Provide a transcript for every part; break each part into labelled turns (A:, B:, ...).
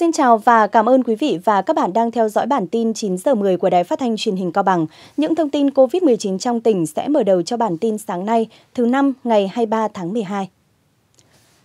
A: Xin chào và cảm ơn quý vị và các bạn đang theo dõi bản tin 9 giờ 10 của Đài Phát thanh Truyền hình Cao Bằng. Những thông tin COVID-19 trong tỉnh sẽ mở đầu cho bản tin sáng nay, thứ năm ngày 23 tháng 12.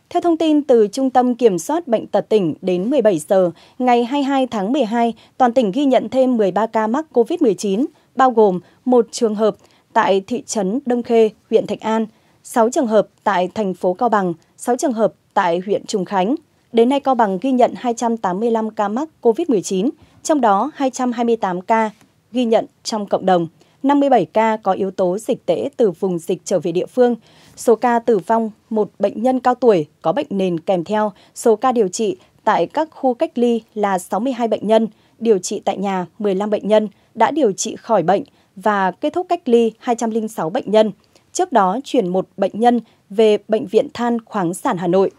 A: Theo thông tin từ Trung tâm Kiểm soát Bệnh tật tỉnh đến 17 giờ, ngày 22 tháng 12, toàn tỉnh ghi nhận thêm 13 ca mắc COVID-19, bao gồm một trường hợp tại thị trấn Đông Khê, huyện Thạch An, 6 trường hợp tại thành phố Cao Bằng, 6 trường hợp tại huyện Trùng Khánh, Đến nay Cao Bằng ghi nhận 285 ca mắc COVID-19, trong đó 228 ca ghi nhận trong cộng đồng, 57 ca có yếu tố dịch tễ từ vùng dịch trở về địa phương. Số ca tử vong một bệnh nhân cao tuổi có bệnh nền kèm theo, số ca điều trị tại các khu cách ly là 62 bệnh nhân, điều trị tại nhà 15 bệnh nhân đã điều trị khỏi bệnh và kết thúc cách ly 206 bệnh nhân. Trước đó chuyển một bệnh nhân về bệnh viện Than khoáng sản Hà Nội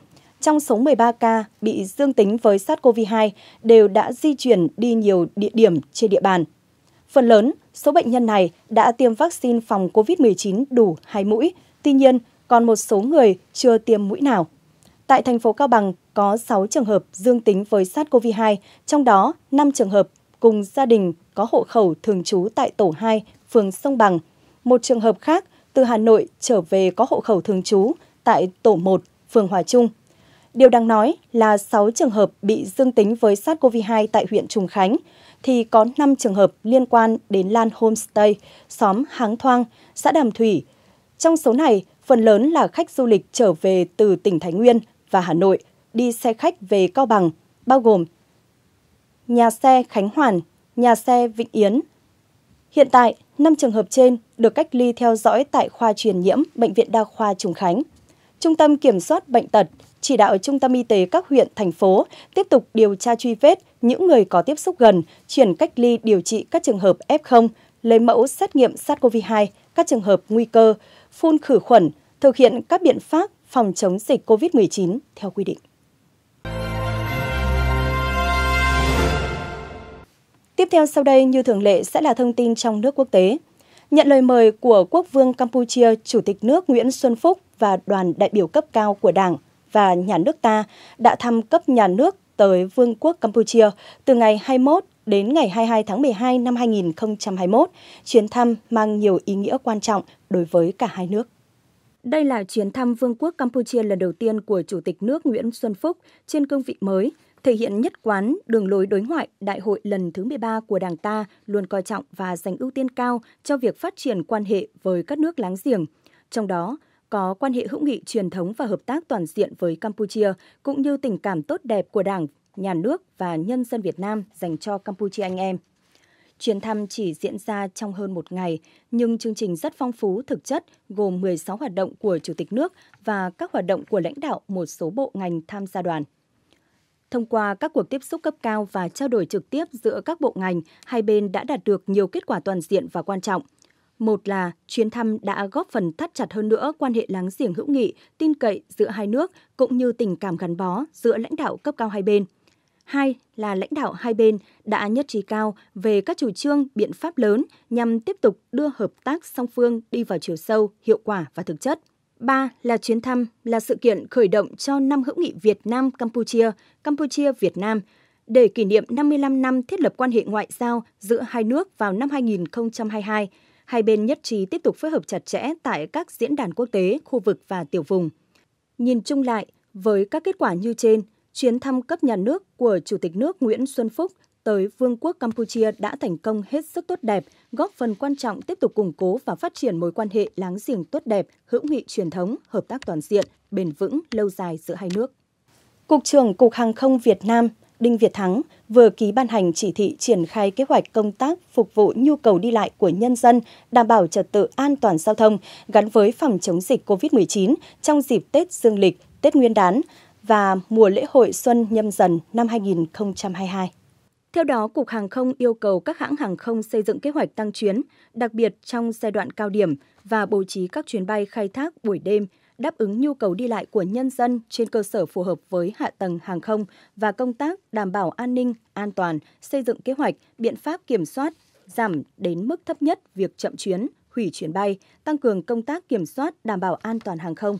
A: trong số 13 ca bị dương tính với SARS-CoV-2 đều đã di chuyển đi nhiều địa điểm trên địa bàn. Phần lớn, số bệnh nhân này đã tiêm vaccine phòng COVID-19 đủ 2 mũi, tuy nhiên còn một số người chưa tiêm mũi nào. Tại thành phố Cao Bằng có 6 trường hợp dương tính với SARS-CoV-2, trong đó 5 trường hợp cùng gia đình có hộ khẩu thường trú tại tổ 2, phường Sông Bằng. Một trường hợp khác từ Hà Nội trở về có hộ khẩu thường trú tại tổ 1, phường Hòa Trung, Điều đáng nói là 6 trường hợp bị dương tính với SARS-CoV-2 tại huyện Trùng Khánh, thì có 5 trường hợp liên quan đến Lan Homestay, xóm Háng Thoang, xã Đàm Thủy. Trong số này, phần lớn là khách du lịch trở về từ tỉnh Thái Nguyên và Hà Nội, đi xe khách về Cao Bằng, bao gồm nhà xe Khánh Hoàn, nhà xe Vịnh Yến. Hiện tại, 5 trường hợp trên được cách ly theo dõi tại khoa truyền nhiễm Bệnh viện Đa khoa Trùng Khánh. Trung tâm Kiểm soát Bệnh tật chỉ đạo Trung tâm Y tế các huyện, thành phố tiếp tục điều tra truy vết những người có tiếp xúc gần, chuyển cách ly điều trị các trường hợp F0, lấy mẫu xét nghiệm SARS-CoV-2, các trường hợp nguy cơ, phun khử khuẩn, thực hiện các biện pháp phòng chống dịch COVID-19 theo quy định. Tiếp theo sau đây như thường lệ sẽ là thông tin trong nước quốc tế. Nhận lời mời của Quốc vương Campuchia, Chủ tịch nước Nguyễn Xuân Phúc và đoàn đại biểu cấp cao của Đảng, và nhà nước ta đã thăm cấp nhà nước tới Vương quốc Campuchia từ ngày 21 đến ngày 22 tháng 12 năm 2021. Chuyến thăm mang nhiều ý nghĩa quan trọng đối với cả hai nước. Đây là chuyến thăm Vương quốc Campuchia lần đầu tiên của Chủ tịch nước Nguyễn Xuân Phúc trên cương vị mới, thể hiện nhất quán đường lối đối ngoại đại hội lần thứ 13 của Đảng ta luôn coi trọng và dành ưu tiên cao cho việc phát triển quan hệ với các nước láng giềng. Trong đó, có quan hệ hữu nghị truyền thống và hợp tác toàn diện với Campuchia, cũng như tình cảm tốt đẹp của Đảng, Nhà nước và nhân dân Việt Nam dành cho Campuchia anh em. Chuyến thăm chỉ diễn ra trong hơn một ngày, nhưng chương trình rất phong phú thực chất, gồm 16 hoạt động của Chủ tịch nước và các hoạt động của lãnh đạo một số bộ ngành tham gia đoàn. Thông qua các cuộc tiếp xúc cấp cao và trao đổi trực tiếp giữa các bộ ngành, hai bên đã đạt được nhiều kết quả toàn diện và quan trọng – một là chuyến thăm đã góp phần thắt chặt hơn nữa quan hệ láng giềng hữu nghị, tin cậy giữa hai nước cũng như tình cảm gắn bó giữa lãnh đạo cấp cao hai bên. Hai là lãnh đạo hai bên đã nhất trí cao về các chủ trương, biện pháp lớn nhằm tiếp tục đưa hợp tác song phương đi vào chiều sâu, hiệu quả và thực chất. Ba là chuyến thăm là sự kiện khởi động cho năm hữu nghị Việt Nam Campuchia, Campuchia Việt Nam để kỷ niệm 55 năm thiết lập quan hệ ngoại giao giữa hai nước vào năm 2022 hai bên nhất trí tiếp tục phối hợp chặt chẽ tại các diễn đàn quốc tế, khu vực và tiểu vùng. Nhìn chung lại, với các kết quả như trên, chuyến thăm cấp nhà nước của Chủ tịch nước Nguyễn Xuân Phúc tới Vương quốc Campuchia đã thành công hết sức tốt đẹp, góp phần quan trọng tiếp tục củng cố và phát triển mối quan hệ láng giềng tốt đẹp, hữu nghị truyền thống, hợp tác toàn diện, bền vững, lâu dài giữa hai nước. Cục trưởng Cục Hàng không Việt Nam Đinh Việt Thắng vừa ký ban hành chỉ thị triển khai kế hoạch công tác phục vụ nhu cầu đi lại của nhân dân, đảm bảo trật tự an toàn giao thông gắn với phòng chống dịch COVID-19 trong dịp Tết Dương lịch, Tết Nguyên đán và mùa lễ hội xuân nhâm dần năm 2022. Theo đó, Cục Hàng không yêu cầu các hãng hàng không xây dựng kế hoạch tăng chuyến, đặc biệt trong giai đoạn cao điểm và bố trí các chuyến bay khai thác buổi đêm, đáp ứng nhu cầu đi lại của nhân dân trên cơ sở phù hợp với hạ tầng hàng không và công tác đảm bảo an ninh, an toàn, xây dựng kế hoạch, biện pháp kiểm soát, giảm đến mức thấp nhất việc chậm chuyến, hủy chuyến bay, tăng cường công tác kiểm soát đảm bảo an toàn hàng không.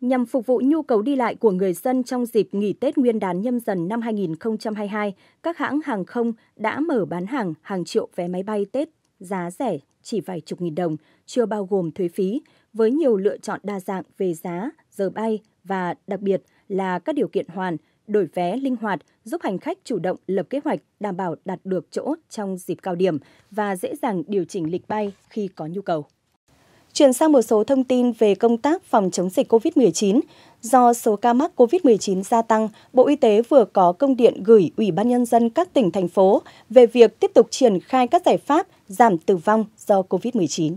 A: Nhằm phục vụ nhu cầu đi lại của người dân trong dịp nghỉ Tết Nguyên đán nhâm dần năm 2022, các hãng hàng không đã mở bán hàng hàng triệu vé máy bay Tết giá rẻ chỉ vài chục nghìn đồng, chưa bao gồm thuế phí, với nhiều lựa chọn đa dạng về giá, giờ bay và đặc biệt là các điều kiện hoàn, đổi vé linh hoạt giúp hành khách chủ động lập kế hoạch đảm bảo đạt được chỗ trong dịp cao điểm và dễ dàng điều chỉnh lịch bay khi có nhu cầu. Chuyển sang một số thông tin về công tác phòng chống dịch COVID-19. Do số ca mắc COVID-19 gia tăng, Bộ Y tế vừa có công điện gửi Ủy ban Nhân dân các tỉnh, thành phố về việc tiếp tục triển khai các giải pháp giảm tử vong do COVID-19.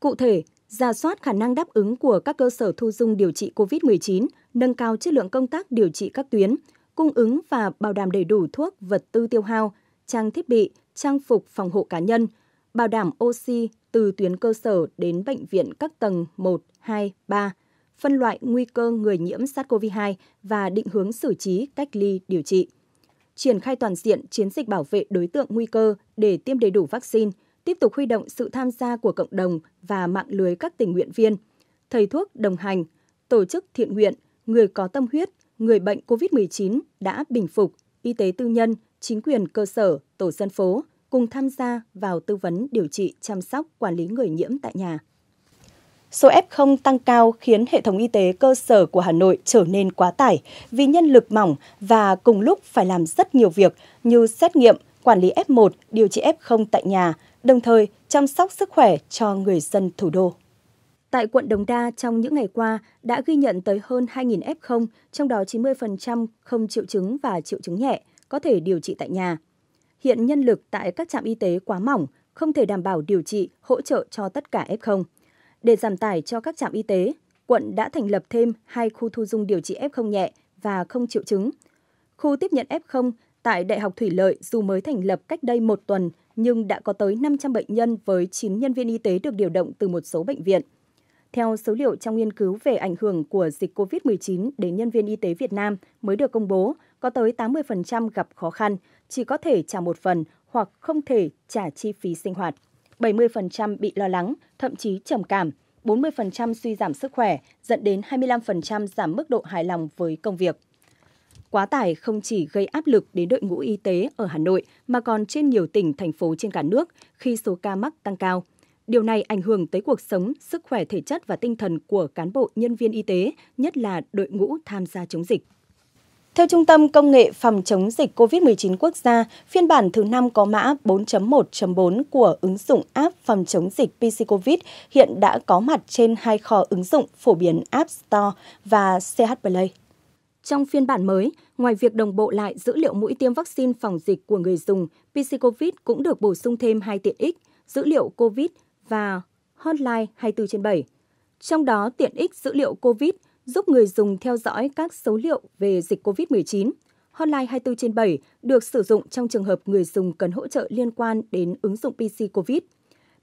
A: Cụ thể, ra soát khả năng đáp ứng của các cơ sở thu dung điều trị COVID-19, nâng cao chất lượng công tác điều trị các tuyến, cung ứng và bảo đảm đầy đủ thuốc, vật tư tiêu hao, trang thiết bị, trang phục phòng hộ cá nhân – bảo đảm oxy từ tuyến cơ sở đến bệnh viện các tầng 1, 2, 3, phân loại nguy cơ người nhiễm SARS-CoV-2 và định hướng xử trí, cách ly, điều trị. Triển khai toàn diện chiến dịch bảo vệ đối tượng nguy cơ để tiêm đầy đủ vaccine, tiếp tục huy động sự tham gia của cộng đồng và mạng lưới các tình nguyện viên, thầy thuốc đồng hành, tổ chức thiện nguyện, người có tâm huyết, người bệnh COVID-19 đã bình phục, y tế tư nhân, chính quyền cơ sở, tổ dân phố, cùng tham gia vào tư vấn điều trị, chăm sóc, quản lý người nhiễm tại nhà. Số F0 tăng cao khiến hệ thống y tế cơ sở của Hà Nội trở nên quá tải vì nhân lực mỏng và cùng lúc phải làm rất nhiều việc như xét nghiệm, quản lý F1, điều trị F0 tại nhà, đồng thời chăm sóc sức khỏe cho người dân thủ đô. Tại quận Đồng Đa trong những ngày qua đã ghi nhận tới hơn 2.000 F0, trong đó 90% không triệu chứng và triệu chứng nhẹ, có thể điều trị tại nhà hiện nhân lực tại các trạm y tế quá mỏng, không thể đảm bảo điều trị, hỗ trợ cho tất cả F0. Để giảm tải cho các trạm y tế, quận đã thành lập thêm hai khu thu dung điều trị F0 nhẹ và không triệu chứng. Khu tiếp nhận F0 tại Đại học Thủy Lợi dù mới thành lập cách đây một tuần nhưng đã có tới 500 bệnh nhân với 9 nhân viên y tế được điều động từ một số bệnh viện. Theo số liệu trong nghiên cứu về ảnh hưởng của dịch COVID-19 đến nhân viên y tế Việt Nam mới được công bố, có tới 80% gặp khó khăn chỉ có thể trả một phần hoặc không thể trả chi phí sinh hoạt. 70% bị lo lắng, thậm chí trầm cảm, 40% suy giảm sức khỏe, dẫn đến 25% giảm mức độ hài lòng với công việc. Quá tải không chỉ gây áp lực đến đội ngũ y tế ở Hà Nội mà còn trên nhiều tỉnh, thành phố trên cả nước khi số ca mắc tăng cao. Điều này ảnh hưởng tới cuộc sống, sức khỏe thể chất và tinh thần của cán bộ nhân viên y tế, nhất là đội ngũ tham gia chống dịch. Theo Trung tâm Công nghệ Phòng chống dịch COVID-19 quốc gia, phiên bản thứ năm có mã 4.1.4 của ứng dụng app phòng chống dịch PC COVID hiện đã có mặt trên hai kho ứng dụng phổ biến App Store và CH Play. Trong phiên bản mới, ngoài việc đồng bộ lại dữ liệu mũi tiêm vaccine phòng dịch của người dùng, PC COVID cũng được bổ sung thêm hai tiện ích, dữ liệu COVID và Hotline 24 trên 7. Trong đó, tiện ích dữ liệu COVID – giúp người dùng theo dõi các số liệu về dịch COVID-19. Hotline 24 trên 7 được sử dụng trong trường hợp người dùng cần hỗ trợ liên quan đến ứng dụng PC COVID.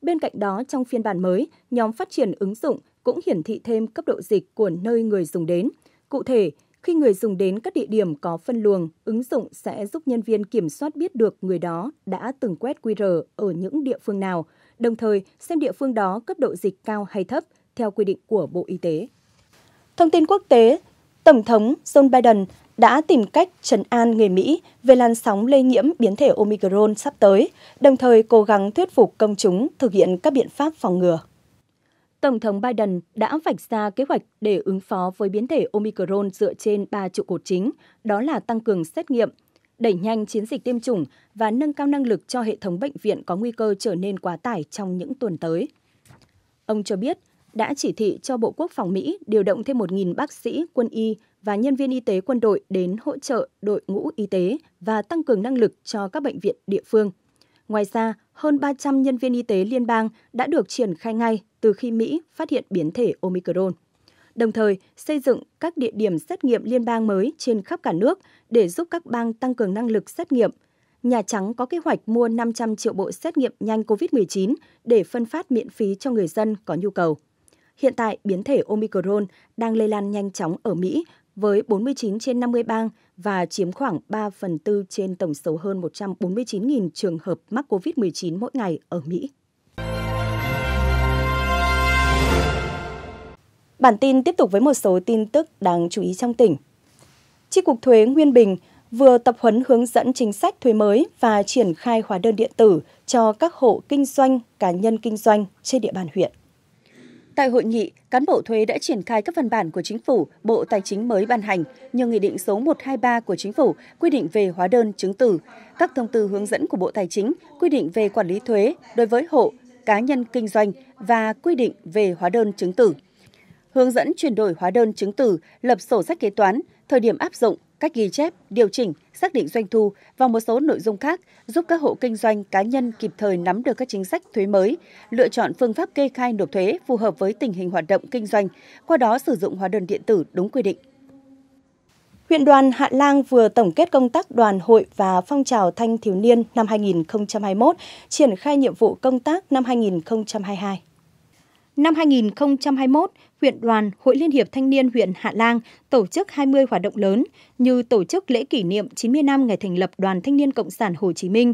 A: Bên cạnh đó, trong phiên bản mới, nhóm phát triển ứng dụng cũng hiển thị thêm cấp độ dịch của nơi người dùng đến. Cụ thể, khi người dùng đến các địa điểm có phân luồng, ứng dụng sẽ giúp nhân viên kiểm soát biết được người đó đã từng quét QR ở những địa phương nào, đồng thời xem địa phương đó cấp độ dịch cao hay thấp theo quy định của Bộ Y tế. Thông tin quốc tế, Tổng thống Joe Biden đã tìm cách trấn an người Mỹ về làn sóng lây nhiễm biến thể Omicron sắp tới, đồng thời cố gắng thuyết phục công chúng thực hiện các biện pháp phòng ngừa. Tổng thống Biden đã vạch ra kế hoạch để ứng phó với biến thể Omicron dựa trên 3 trụ cột chính, đó là tăng cường xét nghiệm, đẩy nhanh chiến dịch tiêm chủng và nâng cao năng lực cho hệ thống bệnh viện có nguy cơ trở nên quá tải trong những tuần tới. Ông cho biết, đã chỉ thị cho Bộ Quốc phòng Mỹ điều động thêm 1.000 bác sĩ, quân y và nhân viên y tế quân đội đến hỗ trợ đội ngũ y tế và tăng cường năng lực cho các bệnh viện địa phương. Ngoài ra, hơn 300 nhân viên y tế liên bang đã được triển khai ngay từ khi Mỹ phát hiện biến thể Omicron. Đồng thời, xây dựng các địa điểm xét nghiệm liên bang mới trên khắp cả nước để giúp các bang tăng cường năng lực xét nghiệm. Nhà Trắng có kế hoạch mua 500 triệu bộ xét nghiệm nhanh COVID-19 để phân phát miễn phí cho người dân có nhu cầu. Hiện tại, biến thể Omicron đang lây lan nhanh chóng ở Mỹ với 49 trên 50 bang và chiếm khoảng 3 phần tư trên tổng số hơn 149.000 trường hợp mắc COVID-19 mỗi ngày ở Mỹ. Bản tin tiếp tục với một số tin tức đáng chú ý trong tỉnh. Chi cục thuế Nguyên Bình vừa tập huấn hướng dẫn chính sách thuế mới và triển khai hóa đơn điện tử cho các hộ kinh doanh, cá nhân kinh doanh trên địa bàn huyện. Tại hội nghị, cán bộ thuế đã triển khai các văn bản của Chính phủ, Bộ Tài chính mới ban hành như Nghị định số 123 của Chính phủ quy định về hóa đơn chứng từ, các thông tư hướng dẫn của Bộ Tài chính quy định về quản lý thuế đối với hộ, cá nhân kinh doanh và quy định về hóa đơn chứng từ. Hướng dẫn chuyển đổi hóa đơn chứng từ, lập sổ sách kế toán, thời điểm áp dụng, cách ghi chép, điều chỉnh, xác định doanh thu và một số nội dung khác giúp các hộ kinh doanh cá nhân kịp thời nắm được các chính sách thuế mới, lựa chọn phương pháp kê khai nộp thuế phù hợp với tình hình hoạt động kinh doanh, qua đó sử dụng hóa đơn điện tử đúng quy định. Huyện đoàn Hạ Lang vừa tổng kết công tác đoàn hội và phong trào thanh thiếu niên năm 2021, triển khai nhiệm vụ công tác năm 2022. Năm 2021, huyện đoàn, Hội Liên hiệp Thanh niên huyện Hạ Lang tổ chức 20 hoạt động lớn như tổ chức lễ kỷ niệm 90 năm ngày thành lập Đoàn Thanh niên Cộng sản Hồ Chí Minh,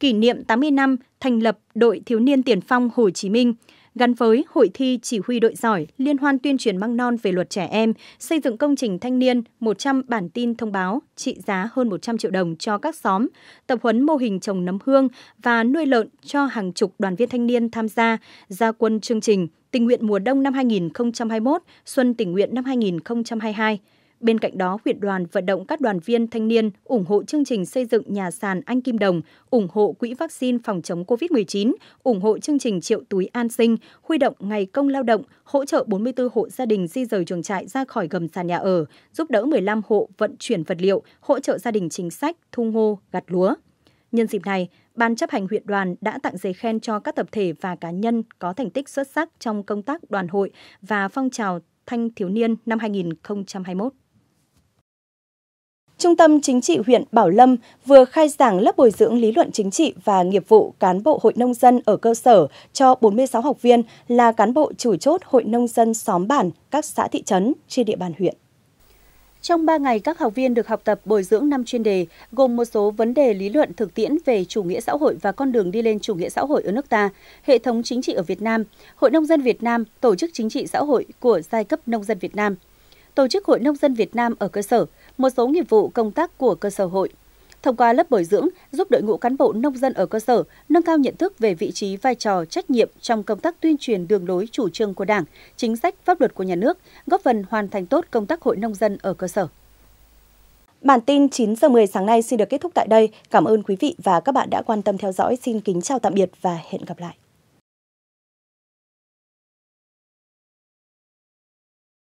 A: kỷ niệm 80 năm thành lập Đội Thiếu niên Tiền phong Hồ Chí Minh – gắn với hội thi chỉ huy đội giỏi, liên hoan tuyên truyền măng non về luật trẻ em, xây dựng công trình thanh niên, 100 bản tin thông báo trị giá hơn 100 triệu đồng cho các xóm, tập huấn mô hình trồng nấm hương và nuôi lợn cho hàng chục đoàn viên thanh niên tham gia, gia quân chương trình Tình nguyện mùa đông năm 2021, Xuân tình nguyện năm 2022. Bên cạnh đó, huyện đoàn vận động các đoàn viên thanh niên ủng hộ chương trình xây dựng nhà sàn Anh Kim Đồng, ủng hộ quỹ vaccine phòng chống COVID-19, ủng hộ chương trình triệu túi an sinh, huy động ngày công lao động, hỗ trợ 44 hộ gia đình di rời chuồng trại ra khỏi gầm sàn nhà ở, giúp đỡ 15 hộ vận chuyển vật liệu, hỗ trợ gia đình chính sách, thu ngô, gặt lúa. Nhân dịp này, Ban chấp hành huyện đoàn đã tặng giấy khen cho các tập thể và cá nhân có thành tích xuất sắc trong công tác đoàn hội và phong trào thanh thiếu niên năm 2021. Trung tâm Chính trị huyện Bảo Lâm vừa khai giảng lớp bồi dưỡng lý luận chính trị và nghiệp vụ cán bộ Hội Nông dân ở cơ sở cho 46 học viên là cán bộ chủ chốt Hội Nông dân xóm bản, các xã thị trấn trên địa bàn huyện. Trong 3 ngày, các học viên được học tập bồi dưỡng 5 chuyên đề, gồm một số vấn đề lý luận thực tiễn về chủ nghĩa xã hội và con đường đi lên chủ nghĩa xã hội ở nước ta, hệ thống chính trị ở Việt Nam, Hội Nông dân Việt Nam, Tổ chức Chính trị Xã hội của giai cấp nông dân Việt Nam, Tổ chức Hội Nông dân Việt Nam ở cơ sở – một số nghiệp vụ công tác của cơ sở hội. Thông qua lớp bồi dưỡng, giúp đội ngũ cán bộ nông dân ở cơ sở nâng cao nhận thức về vị trí, vai trò, trách nhiệm trong công tác tuyên truyền đường lối chủ trương của Đảng, chính sách, pháp luật của nhà nước, góp phần hoàn thành tốt công tác hội nông dân ở cơ sở. Bản tin 9 giờ 10 sáng nay xin được kết thúc tại đây. Cảm ơn quý vị và các bạn đã quan tâm theo dõi. Xin kính chào tạm biệt và hẹn gặp lại.